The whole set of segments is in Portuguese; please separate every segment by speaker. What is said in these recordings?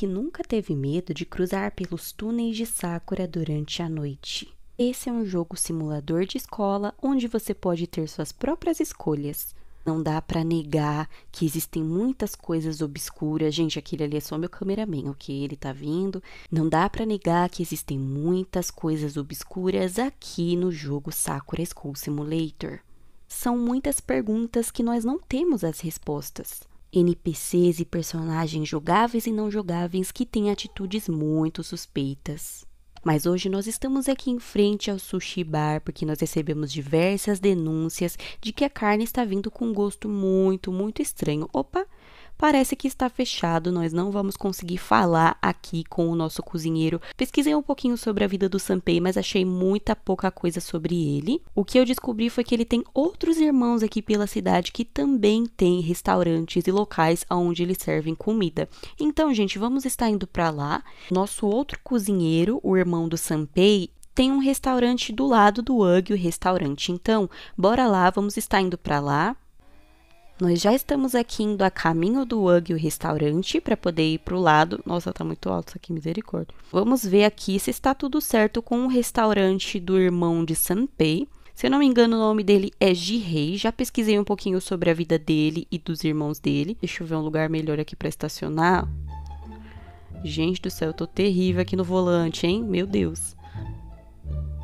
Speaker 1: que nunca teve medo de cruzar pelos túneis de Sakura durante a noite. Esse é um jogo simulador de escola onde você pode ter suas próprias escolhas. Não dá para negar que existem muitas coisas obscuras. Gente, aquele ali é só meu cameraman, ok? Ele tá vindo. Não dá para negar que existem muitas coisas obscuras aqui no jogo Sakura School Simulator. São muitas perguntas que nós não temos as respostas. NPCs e personagens jogáveis e não jogáveis que têm atitudes muito suspeitas. Mas hoje nós estamos aqui em frente ao sushi bar porque nós recebemos diversas denúncias de que a carne está vindo com um gosto muito, muito estranho. Opa, parece que está fechado, nós não vamos conseguir falar aqui com o nosso cozinheiro. Pesquisei um pouquinho sobre a vida do Sanpei, mas achei muita pouca coisa sobre ele. O que eu descobri foi que ele tem outros irmãos aqui pela cidade que também têm restaurantes e locais onde eles servem comida. Então, gente, vamos estar indo para lá. Nosso outro cozinheiro, o irmão do Sanpei, tem um restaurante do lado do Uggy, o restaurante. Então, bora lá, vamos estar indo para lá. Nós já estamos aqui indo a caminho do Wug, o restaurante, para poder ir para o lado. Nossa, tá muito alto isso aqui, misericórdia. Vamos ver aqui se está tudo certo com o restaurante do irmão de Sanpei. Se eu não me engano, o nome dele é Jihei. Já pesquisei um pouquinho sobre a vida dele e dos irmãos dele. Deixa eu ver um lugar melhor aqui para estacionar. Gente do céu, eu tô terrível aqui no volante, hein? Meu Deus.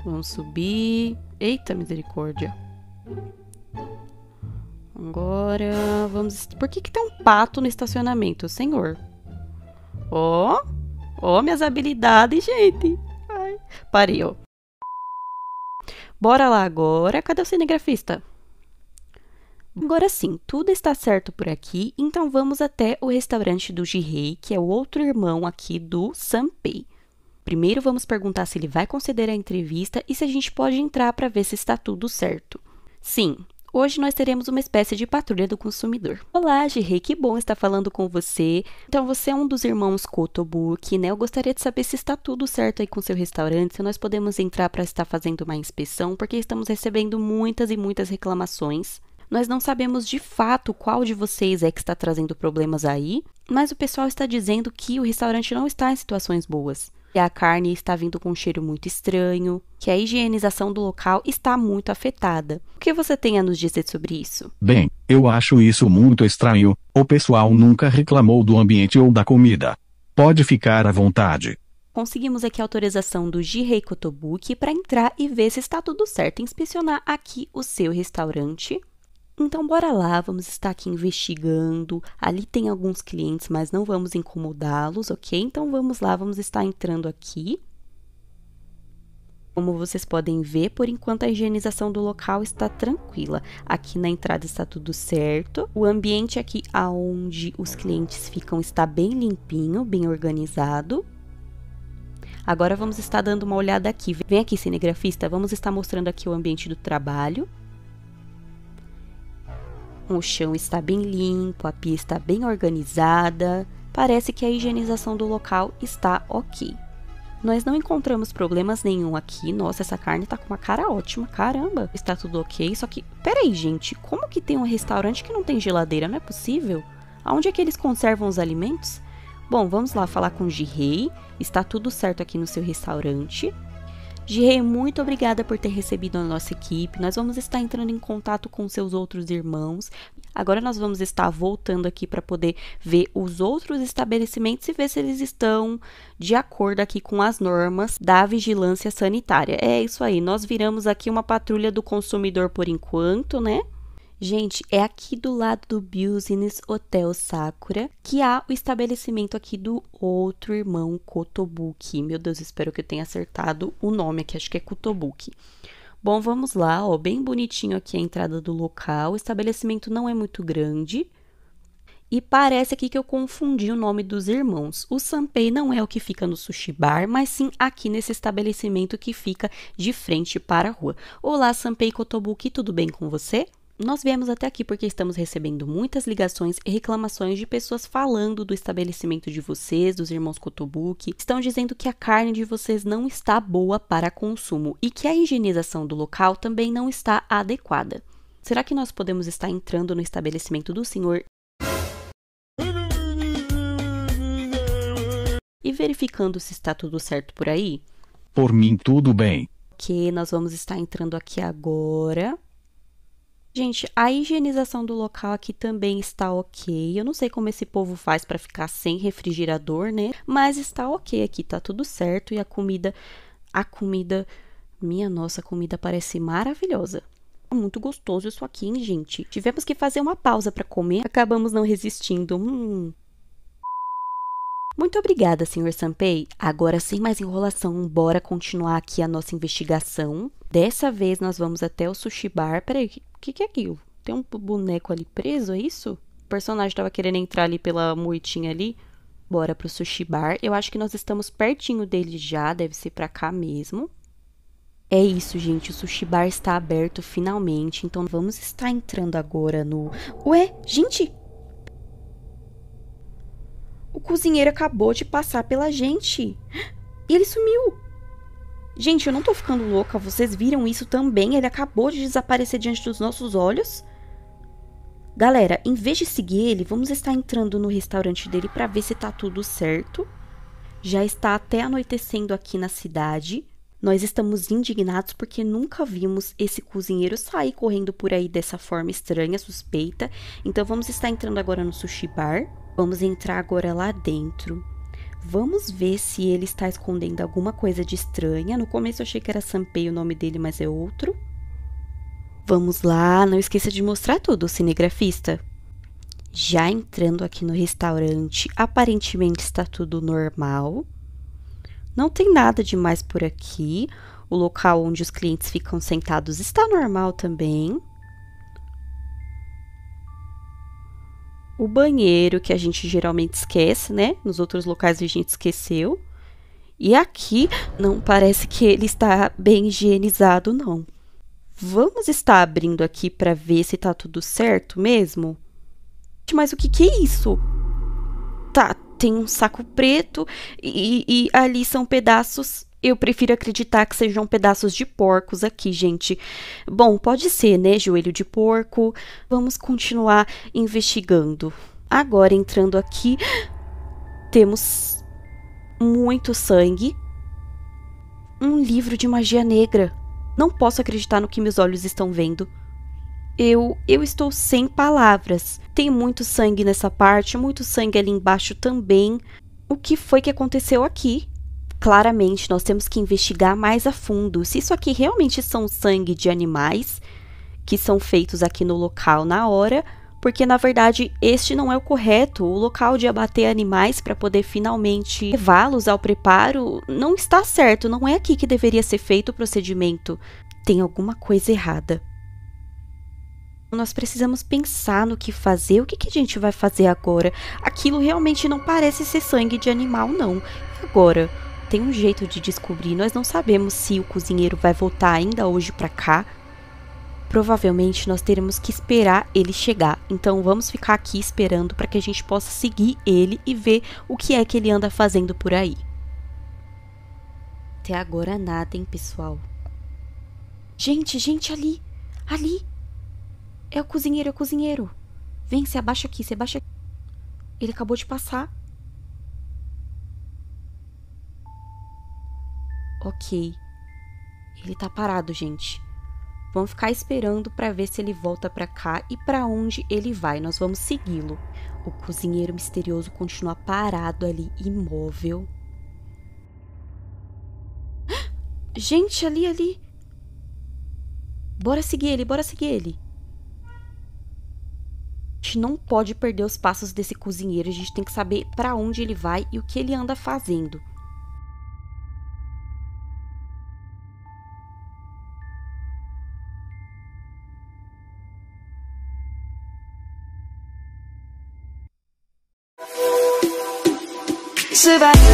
Speaker 1: Vamos subir. Eita misericórdia. Agora vamos. Por que, que tem tá um pato no estacionamento, senhor? Ó, oh, ó, oh, minhas habilidades, gente. Ai, parei, ó. Bora lá agora. Cadê o cinegrafista? Agora sim, tudo está certo por aqui, então vamos até o restaurante do Jihei, que é o outro irmão aqui do Sanpei. Primeiro vamos perguntar se ele vai conceder a entrevista e se a gente pode entrar para ver se está tudo certo. Sim, Hoje nós teremos uma espécie de patrulha do consumidor. Olá, Jirei, que bom estar falando com você. Então, você é um dos irmãos Kotobuki, né? Eu gostaria de saber se está tudo certo aí com seu restaurante, se nós podemos entrar para estar fazendo uma inspeção, porque estamos recebendo muitas e muitas reclamações. Nós não sabemos de fato qual de vocês é que está trazendo problemas aí, mas o pessoal está dizendo que o restaurante não está em situações boas que a carne está vindo com um cheiro muito estranho, que a higienização do local está muito afetada. O que você tem a nos dizer sobre isso? Bem, eu acho isso muito estranho. O pessoal nunca reclamou do ambiente ou da comida. Pode ficar à vontade conseguimos aqui a autorização do Jihei Kotobuki para entrar e ver se está tudo certo, inspecionar aqui o seu restaurante. Então bora lá, vamos estar aqui investigando. Ali tem alguns clientes, mas não vamos incomodá-los, ok? Então vamos lá, vamos estar entrando aqui. Como vocês podem ver, por enquanto a higienização do local está tranquila. Aqui na entrada está tudo certo. O ambiente aqui aonde os clientes ficam está bem limpinho, bem organizado. Agora vamos estar dando uma olhada aqui. Vem aqui, cinegrafista, vamos estar mostrando aqui o ambiente do trabalho. O chão está bem limpo, a pia está bem organizada, parece que a higienização do local está ok. Nós não encontramos problemas nenhum aqui. Nossa, essa carne tá com uma cara ótima, caramba. Está tudo ok, só que... Peraí, gente, como que tem um restaurante que não tem geladeira? Não é possível? Aonde é que eles conservam os alimentos? Bom, vamos lá falar com o Jirei. Está tudo certo aqui no seu restaurante. Girei, muito obrigada por ter recebido a nossa equipe. Nós vamos estar entrando em contato com seus outros irmãos. Agora nós vamos estar voltando aqui para poder ver os outros estabelecimentos e ver se eles estão de acordo aqui com as normas da vigilância sanitária. É isso aí, nós viramos aqui uma patrulha do consumidor por enquanto, né? Gente, é aqui do lado do Business Hotel Sakura que há o estabelecimento aqui do outro irmão Kotobuki. Meu Deus, espero que eu tenha acertado o nome aqui, acho que é Kotobuki. Bom, vamos lá, ó, bem bonitinho aqui a entrada do local. O estabelecimento não é muito grande. E parece aqui que eu confundi o nome dos irmãos. O Sanpei não é o que fica no sushi bar, mas sim aqui nesse estabelecimento que fica de frente para a rua. Olá, Sanpei Kotobuki, tudo bem com você? Nós viemos até aqui porque estamos recebendo muitas ligações e reclamações de pessoas falando do estabelecimento de vocês, dos irmãos Kotobuki, estão dizendo que a carne de vocês não está boa para consumo e que a higienização do local também não está adequada. Será que nós podemos estar entrando no estabelecimento do senhor e verificando se está tudo certo por aí? Por mim, tudo bem. Ok, nós vamos estar entrando aqui agora. Gente, a higienização do local aqui também está ok. Eu não sei como esse povo faz para ficar sem refrigerador, né? Mas está ok aqui, tá tudo certo e a comida a comida, minha nossa, a comida parece maravilhosa. Muito gostoso isso aqui, hein, gente? Tivemos que fazer uma pausa para comer, acabamos não resistindo. Hum, muito obrigada, Sr. Sampei. Agora, sem mais enrolação, bora continuar aqui a nossa investigação. Dessa vez, nós vamos até o sushi bar. Peraí, o que, que é aquilo? Tem um boneco ali preso, é isso? O personagem estava querendo entrar ali pela moitinha ali. Bora pro sushi bar. Eu acho que nós estamos pertinho dele já, deve ser para cá mesmo. É isso, gente. O sushi bar está aberto finalmente, então vamos estar entrando agora no. Ué, gente, o cozinheiro acabou de passar pela gente. E ele sumiu. Gente, eu não tô ficando louca. Vocês viram isso também? Ele acabou de desaparecer diante dos nossos olhos. Galera, em vez de seguir ele, vamos estar entrando no restaurante dele para ver se tá tudo certo. Já está até anoitecendo aqui na cidade. Nós estamos indignados porque nunca vimos esse cozinheiro sair correndo por aí dessa forma estranha, suspeita. Então vamos estar entrando agora no sushi bar. Vamos entrar agora lá dentro. Vamos ver se ele está escondendo alguma coisa de estranha. No começo eu achei que era Sampei o nome dele, mas é outro. Vamos lá, não esqueça de mostrar tudo, cinegrafista. Já entrando aqui no restaurante, aparentemente está tudo normal. Não tem nada de mais por aqui. O local onde os clientes ficam sentados está normal também. O banheiro, que a gente geralmente esquece, né? Nos outros locais a gente esqueceu. E aqui não parece que ele está bem higienizado, não. Vamos estar abrindo aqui para ver se está tudo certo mesmo? Mas o que, que é isso? Tá, tem um saco preto e, e ali são pedaços. Eu prefiro acreditar que sejam pedaços de porcos aqui, gente. Bom, pode ser, né? Joelho de porco. Vamos continuar investigando. Agora, entrando aqui, temos muito sangue. Um livro de magia negra. Não posso acreditar no que meus olhos estão vendo eu, eu estou sem palavras. Tem muito sangue nessa parte, muito sangue ali embaixo também. O que foi que aconteceu aqui? Claramente, nós temos que investigar mais a fundo se isso aqui realmente são sangue de animais que são feitos aqui no local na hora, porque na verdade este não é o correto. O local de abater animais para poder finalmente levá-los ao preparo não está certo, não é aqui que deveria ser feito o procedimento. Tem alguma coisa errada. Nós precisamos pensar no que fazer, o que, que a gente vai fazer agora. Aquilo realmente não parece ser sangue de animal, não. Agora, tem um jeito de descobrir. Nós não sabemos se o cozinheiro vai voltar ainda hoje para cá. Provavelmente nós teremos que esperar ele chegar. Então vamos ficar aqui esperando para que a gente possa seguir ele e ver o que é que ele anda fazendo por aí. Até agora nada, hein, pessoal. Gente, gente ali. Ali. É o cozinheiro, é o cozinheiro. Vem, se abaixa aqui, se abaixa aqui. Ele acabou de passar. Ok. Ele tá parado, gente. Vamos ficar esperando para ver se ele volta para cá e para onde ele vai. Nós vamos segui-lo. O cozinheiro misterioso continua parado ali, imóvel. Gente, ali, ali. Bora seguir ele, bora seguir ele gente não pode perder os passos desse cozinheiro, a gente tem que saber para onde ele vai e o que ele anda fazendo. Survive.